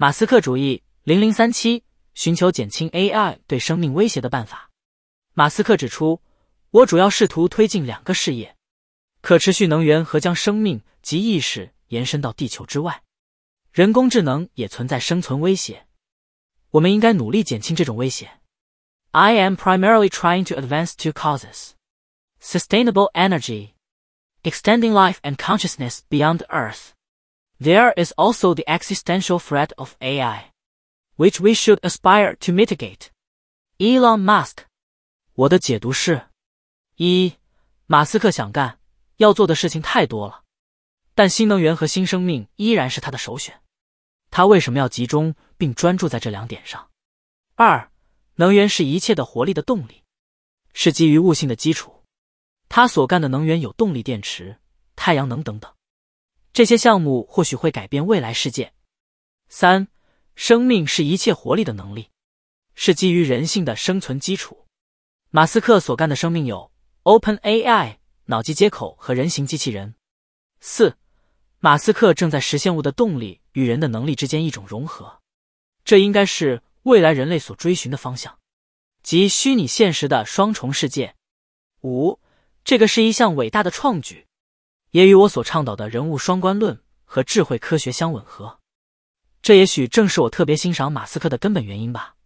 马斯克主义零零三七寻求减轻 AI 对生命威胁的办法。马斯克指出，我主要试图推进两个事业：可持续能源和将生命及意识延伸到地球之外。人工智能也存在生存威胁，我们应该努力减轻这种威胁。I am primarily trying to advance two causes: sustainable energy, extending life and consciousness beyond Earth. There is also the existential threat of AI, which we should aspire to mitigate. Elon Musk，我的解读是：一，马斯克想干要做的事情太多了，但新能源和新生命依然是他的首选。他为什么要集中并专注在这两点上？二，能源是一切的活力的动力，是基于悟性的基础。他所干的能源有动力电池、太阳能等等。这些项目或许会改变未来世界。三，生命是一切活力的能力，是基于人性的生存基础。马斯克所干的生命有 OpenAI 脑机接口和人形机器人。四，马斯克正在实现物的动力与人的能力之间一种融合，这应该是未来人类所追寻的方向，即虚拟现实的双重世界。五，这个是一项伟大的创举。也与我所倡导的人物双关论和智慧科学相吻合，这也许正是我特别欣赏马斯克的根本原因吧。